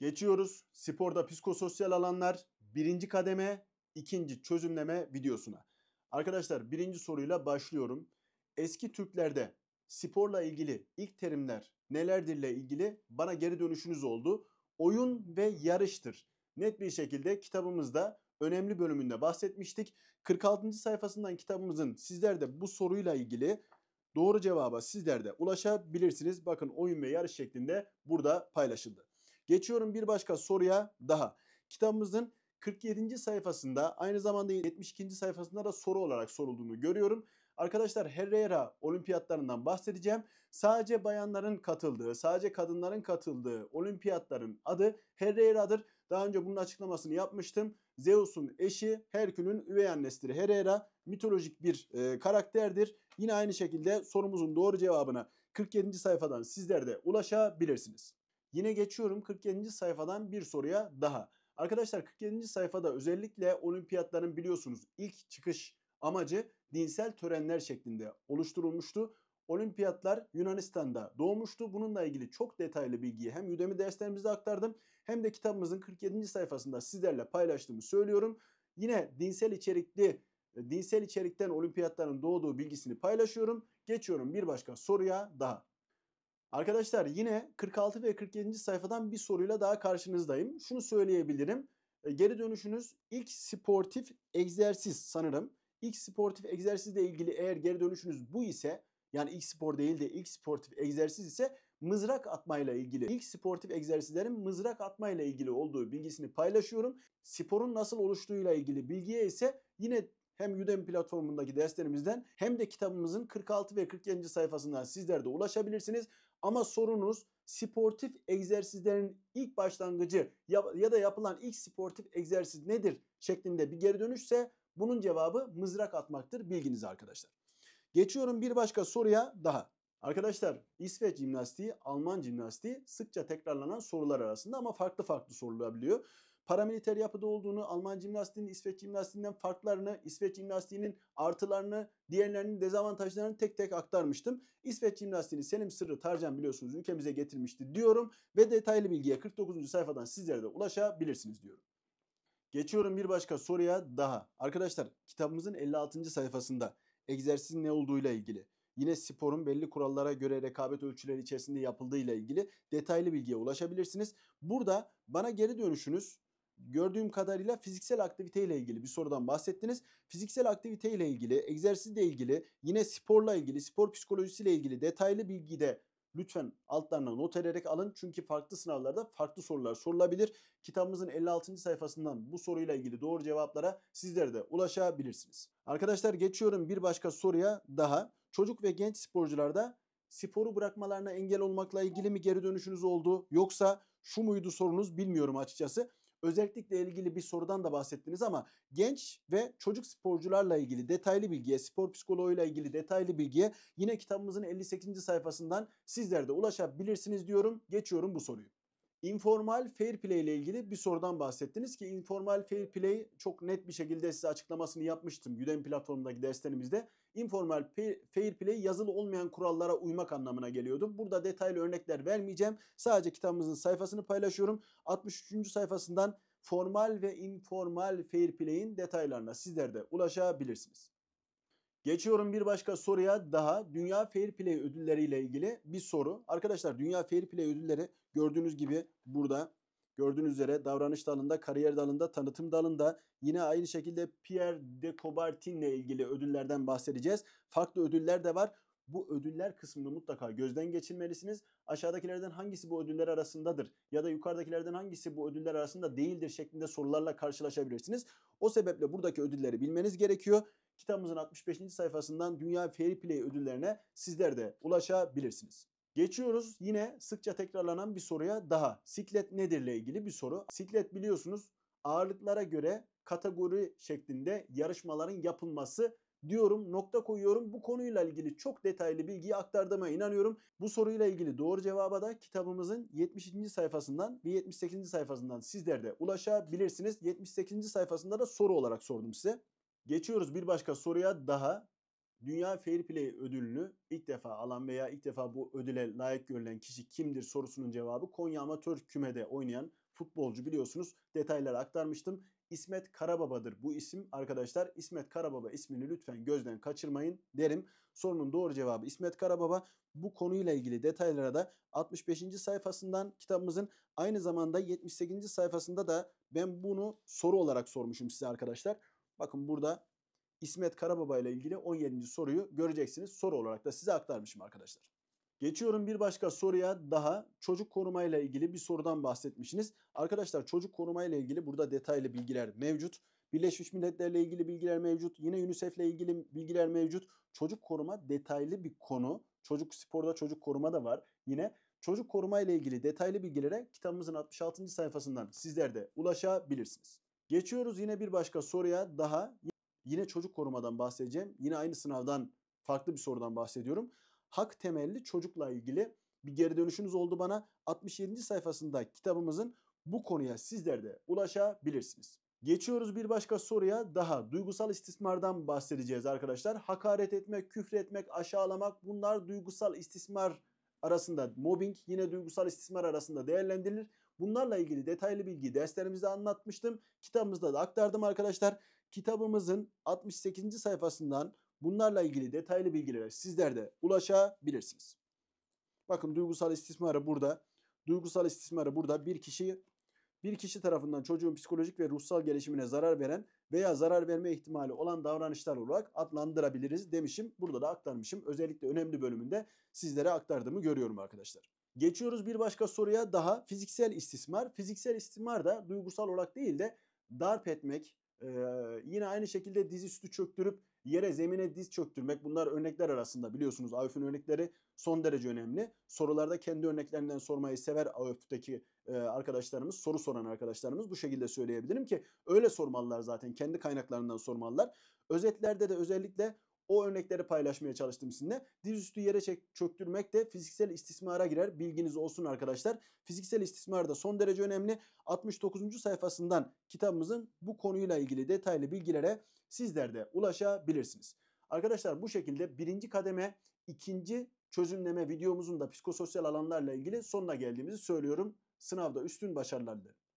Geçiyoruz sporda psikososyal alanlar birinci kademe ikinci çözümleme videosuna. Arkadaşlar birinci soruyla başlıyorum. Eski Türklerde sporla ilgili ilk terimler nelerdirle ilgili bana geri dönüşünüz oldu. Oyun ve yarıştır. Net bir şekilde kitabımızda önemli bölümünde bahsetmiştik. 46. sayfasından kitabımızın sizler de bu soruyla ilgili doğru cevaba sizler de ulaşabilirsiniz. Bakın oyun ve yarış şeklinde burada paylaşıldı. Geçiyorum bir başka soruya daha. Kitabımızın 47. sayfasında aynı zamanda 72. sayfasında da soru olarak sorulduğunu görüyorum. Arkadaşlar Herrera olimpiyatlarından bahsedeceğim. Sadece bayanların katıldığı, sadece kadınların katıldığı olimpiyatların adı Herrera'dır. Daha önce bunun açıklamasını yapmıştım. Zeus'un eşi Herkül'ün üvey annesidir. Herrera mitolojik bir e, karakterdir. Yine aynı şekilde sorumuzun doğru cevabına 47. sayfadan sizler de ulaşabilirsiniz. Yine geçiyorum 47. sayfadan bir soruya daha. Arkadaşlar 47. sayfada özellikle olimpiyatların biliyorsunuz ilk çıkış amacı dinsel törenler şeklinde oluşturulmuştu. Olimpiyatlar Yunanistan'da doğmuştu. Bununla ilgili çok detaylı bilgiyi hem Udemy derslerimizde aktardım hem de kitabımızın 47. sayfasında sizlerle paylaştığımı söylüyorum. Yine dinsel içerikli e, dinsel içerikten olimpiyatların doğduğu bilgisini paylaşıyorum. Geçiyorum bir başka soruya daha. Arkadaşlar yine 46 ve 47. sayfadan bir soruyla daha karşınızdayım. Şunu söyleyebilirim. E, geri dönüşünüz ilk sportif egzersiz sanırım. İlk sportif egzersizle ilgili eğer geri dönüşünüz bu ise yani ilk spor değil de ilk sportif egzersiz ise mızrak atmayla ilgili. İlk sportif egzersizlerin mızrak atmayla ilgili olduğu bilgisini paylaşıyorum. Sporun nasıl oluştuğuyla ilgili bilgiye ise yine hem Udemy platformundaki derslerimizden hem de kitabımızın 46 ve 47. sayfasından sizler de ulaşabilirsiniz. Ama sorunuz sportif egzersizlerin ilk başlangıcı ya, da yapılan ilk sportif egzersiz nedir şeklinde bir geri dönüşse bunun cevabı mızrak atmaktır bilginiz arkadaşlar. Geçiyorum bir başka soruya daha. Arkadaşlar İsveç jimnastiği, Alman jimnastiği sıkça tekrarlanan sorular arasında ama farklı farklı sorulabiliyor paramiliter yapıda olduğunu, Alman jimnastiğinin İsveç jimnastiğinden farklarını, İsveç jimnastiğinin artılarını, diğerlerinin dezavantajlarını tek tek aktarmıştım. İsveç jimnastiğini Selim Sırrı Tarcan biliyorsunuz ülkemize getirmişti diyorum ve detaylı bilgiye 49. sayfadan sizlere de ulaşabilirsiniz diyorum. Geçiyorum bir başka soruya daha. Arkadaşlar kitabımızın 56. sayfasında egzersizin ne olduğuyla ilgili yine sporun belli kurallara göre rekabet ölçüleri içerisinde yapıldığıyla ilgili detaylı bilgiye ulaşabilirsiniz. Burada bana geri dönüşünüz gördüğüm kadarıyla fiziksel aktiviteyle ilgili bir sorudan bahsettiniz. Fiziksel aktiviteyle ile ilgili, egzersizle ilgili, yine sporla ilgili, spor psikolojisiyle ilgili detaylı bilgi de lütfen altlarına not ederek alın. Çünkü farklı sınavlarda farklı sorular sorulabilir. Kitabımızın 56. sayfasından bu soruyla ilgili doğru cevaplara sizler de ulaşabilirsiniz. Arkadaşlar geçiyorum bir başka soruya daha. Çocuk ve genç sporcularda sporu bırakmalarına engel olmakla ilgili mi geri dönüşünüz oldu yoksa şu muydu sorunuz bilmiyorum açıkçası özellikle ilgili bir sorudan da bahsettiniz ama genç ve çocuk sporcularla ilgili detaylı bilgiye, spor psikoloğuyla ilgili detaylı bilgiye yine kitabımızın 58. sayfasından sizler de ulaşabilirsiniz diyorum. Geçiyorum bu soruyu. Informal fair play ile ilgili bir sorudan bahsettiniz ki informal fair play çok net bir şekilde size açıklamasını yapmıştım Udemy platformundaki derslerimizde. Informal fair play yazılı olmayan kurallara uymak anlamına geliyordu. Burada detaylı örnekler vermeyeceğim. Sadece kitabımızın sayfasını paylaşıyorum. 63. sayfasından formal ve informal fair play'in detaylarına sizler de ulaşabilirsiniz. Geçiyorum bir başka soruya daha. Dünya Fair Play ödülleri ile ilgili bir soru. Arkadaşlar Dünya Fair Play ödülleri gördüğünüz gibi burada Gördüğünüz üzere davranış dalında, kariyer dalında, tanıtım dalında yine aynı şekilde Pierre de Coubertin ile ilgili ödüllerden bahsedeceğiz. Farklı ödüller de var bu ödüller kısmını mutlaka gözden geçirmelisiniz. Aşağıdakilerden hangisi bu ödüller arasındadır ya da yukarıdakilerden hangisi bu ödüller arasında değildir şeklinde sorularla karşılaşabilirsiniz. O sebeple buradaki ödülleri bilmeniz gerekiyor. Kitabımızın 65. sayfasından Dünya Fair Play ödüllerine sizler de ulaşabilirsiniz. Geçiyoruz yine sıkça tekrarlanan bir soruya daha. Siklet nedir ile ilgili bir soru. Siklet biliyorsunuz ağırlıklara göre kategori şeklinde yarışmaların yapılması diyorum, nokta koyuyorum. Bu konuyla ilgili çok detaylı bilgiyi aktardığıma inanıyorum. Bu soruyla ilgili doğru cevaba da kitabımızın 72. sayfasından ve 78. sayfasından sizler de ulaşabilirsiniz. 78. sayfasında da soru olarak sordum size. Geçiyoruz bir başka soruya daha. Dünya Fair Play ödülünü ilk defa alan veya ilk defa bu ödüle layık görülen kişi kimdir sorusunun cevabı Konya Amatör Küme'de oynayan futbolcu biliyorsunuz. Detayları aktarmıştım. İsmet Karababa'dır bu isim. Arkadaşlar İsmet Karababa ismini lütfen gözden kaçırmayın derim. Sorunun doğru cevabı İsmet Karababa. Bu konuyla ilgili detaylara da 65. sayfasından kitabımızın aynı zamanda 78. sayfasında da ben bunu soru olarak sormuşum size arkadaşlar. Bakın burada İsmet Karababa ile ilgili 17. soruyu göreceksiniz. Soru olarak da size aktarmışım arkadaşlar. Geçiyorum bir başka soruya daha çocuk korumayla ilgili bir sorudan bahsetmişsiniz. Arkadaşlar çocuk korumayla ilgili burada detaylı bilgiler mevcut. Birleşmiş Milletler'le ilgili bilgiler mevcut. Yine UNICEF'le ilgili bilgiler mevcut. Çocuk koruma detaylı bir konu. Çocuk sporda çocuk koruma da var. Yine çocuk koruma ile ilgili detaylı bilgilere kitabımızın 66. sayfasından sizler de ulaşabilirsiniz. Geçiyoruz yine bir başka soruya daha. Yine çocuk korumadan bahsedeceğim. Yine aynı sınavdan farklı bir sorudan bahsediyorum hak temelli çocukla ilgili bir geri dönüşünüz oldu bana. 67. sayfasında kitabımızın bu konuya sizler de ulaşabilirsiniz. Geçiyoruz bir başka soruya daha. Duygusal istismardan bahsedeceğiz arkadaşlar. Hakaret etmek, küfür etmek, aşağılamak bunlar duygusal istismar arasında mobbing yine duygusal istismar arasında değerlendirilir. Bunlarla ilgili detaylı bilgi derslerimizde anlatmıştım. Kitabımızda da aktardım arkadaşlar. Kitabımızın 68. sayfasından Bunlarla ilgili detaylı bilgilere sizler de ulaşabilirsiniz. Bakın duygusal istismarı burada. Duygusal istismarı burada bir kişi bir kişi tarafından çocuğun psikolojik ve ruhsal gelişimine zarar veren veya zarar verme ihtimali olan davranışlar olarak adlandırabiliriz demişim. Burada da aktarmışım. Özellikle önemli bölümünde sizlere aktardığımı görüyorum arkadaşlar. Geçiyoruz bir başka soruya daha fiziksel istismar. Fiziksel istismar da duygusal olarak değil de darp etmek, ee, yine aynı şekilde dizüstü çöktürüp yere zemine diz çöktürmek bunlar örnekler arasında biliyorsunuz AÖF'ün örnekleri son derece önemli. Sorularda kendi örneklerinden sormayı sever AÖF'teki e, arkadaşlarımız, soru soran arkadaşlarımız bu şekilde söyleyebilirim ki öyle sormalılar zaten kendi kaynaklarından sormalılar. Özetlerde de özellikle o örnekleri paylaşmaya çalıştım sizinle. Dizüstü yere çek, çöktürmek de fiziksel istismara girer. Bilginiz olsun arkadaşlar. Fiziksel istismar da son derece önemli. 69. sayfasından kitabımızın bu konuyla ilgili detaylı bilgilere sizler de ulaşabilirsiniz. Arkadaşlar bu şekilde birinci kademe, ikinci çözümleme videomuzun da psikososyal alanlarla ilgili sonuna geldiğimizi söylüyorum. Sınavda üstün başarılar dilerim.